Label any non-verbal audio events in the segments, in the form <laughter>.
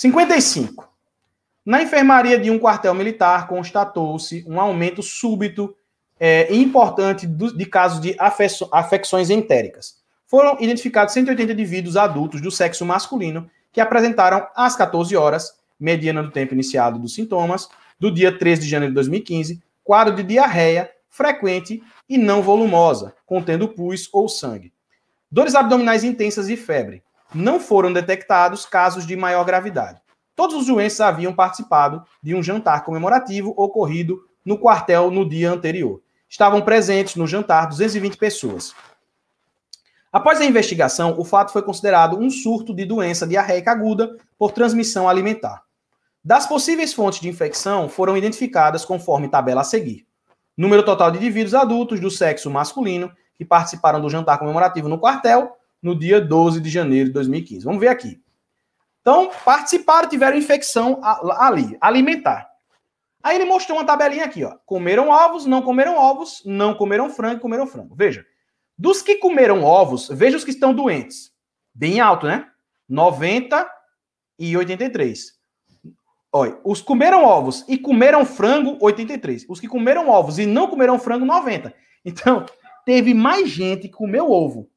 55. Na enfermaria de um quartel militar, constatou-se um aumento súbito e é, importante do, de casos de afecções entéricas. Foram identificados 180 indivíduos adultos do sexo masculino que apresentaram às 14 horas, mediana do tempo iniciado dos sintomas, do dia 3 de janeiro de 2015, quadro de diarreia frequente e não volumosa, contendo pus ou sangue. Dores abdominais intensas e febre não foram detectados casos de maior gravidade. Todos os doentes haviam participado de um jantar comemorativo ocorrido no quartel no dia anterior. Estavam presentes no jantar 220 pessoas. Após a investigação, o fato foi considerado um surto de doença diarreica aguda por transmissão alimentar. Das possíveis fontes de infecção foram identificadas conforme tabela a seguir. Número total de indivíduos adultos do sexo masculino que participaram do jantar comemorativo no quartel no dia 12 de janeiro de 2015. Vamos ver aqui. Então, participaram, tiveram infecção ali, alimentar. Aí ele mostrou uma tabelinha aqui, ó. Comeram ovos, não comeram ovos, não comeram frango, comeram frango. Veja. Dos que comeram ovos, veja os que estão doentes. Bem alto, né? 90 e 83. Olha, os comeram ovos e comeram frango, 83. Os que comeram ovos e não comeram frango, 90. Então, teve mais gente que comeu ovo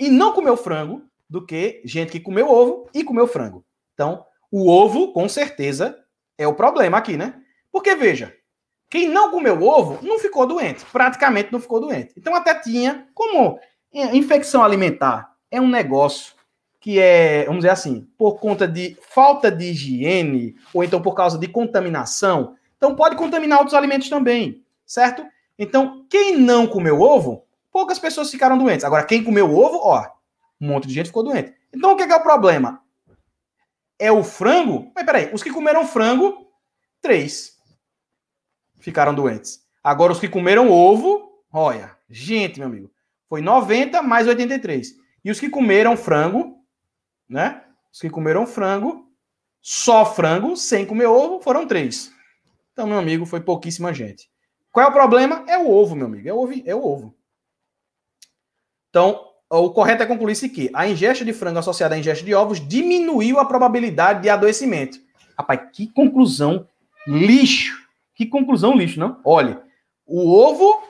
e não comeu frango do que gente que comeu ovo e comeu frango. Então, o ovo, com certeza, é o problema aqui, né? Porque, veja, quem não comeu ovo não ficou doente, praticamente não ficou doente. Então, até tinha, como infecção alimentar é um negócio que é, vamos dizer assim, por conta de falta de higiene, ou então por causa de contaminação, então pode contaminar outros alimentos também, certo? Então, quem não comeu ovo poucas pessoas ficaram doentes. Agora, quem comeu ovo, ó, um monte de gente ficou doente. Então, o que é, que é o problema? É o frango? Mas peraí, os que comeram frango, três ficaram doentes. Agora, os que comeram ovo, olha, gente, meu amigo, foi 90 mais 83. E os que comeram frango, né? Os que comeram frango, só frango, sem comer ovo, foram três. Então, meu amigo, foi pouquíssima gente. Qual é o problema? É o ovo, meu amigo. É o ovo. É o ovo. Então, o correto é concluir-se que a ingesta de frango associada à ingesta de ovos diminuiu a probabilidade de adoecimento. Rapaz, que conclusão lixo! Que conclusão lixo, não? Olha, o ovo.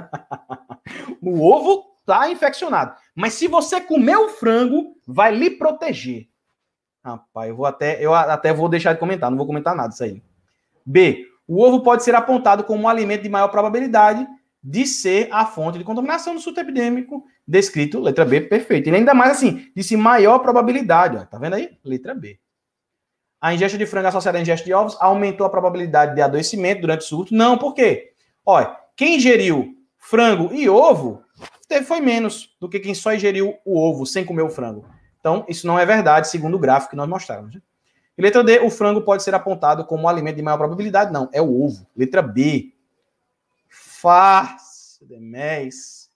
<laughs> o ovo tá infeccionado. Mas se você comer o frango, vai lhe proteger. Rapaz, eu vou até, eu até vou deixar de comentar, não vou comentar nada disso aí. B. O ovo pode ser apontado como um alimento de maior probabilidade de ser a fonte de contaminação do surto epidêmico descrito, letra B, perfeito. E ainda mais assim, disse maior probabilidade, ó, tá vendo aí? Letra B. A ingesta de frango associada à ingesta de ovos aumentou a probabilidade de adoecimento durante o surto? Não, por quê? Olha, quem ingeriu frango e ovo teve, foi menos do que quem só ingeriu o ovo sem comer o frango. Então, isso não é verdade, segundo o gráfico que nós mostramos. Né? letra D, o frango pode ser apontado como um alimento de maior probabilidade? Não, é o ovo. Letra B, Fácil demais.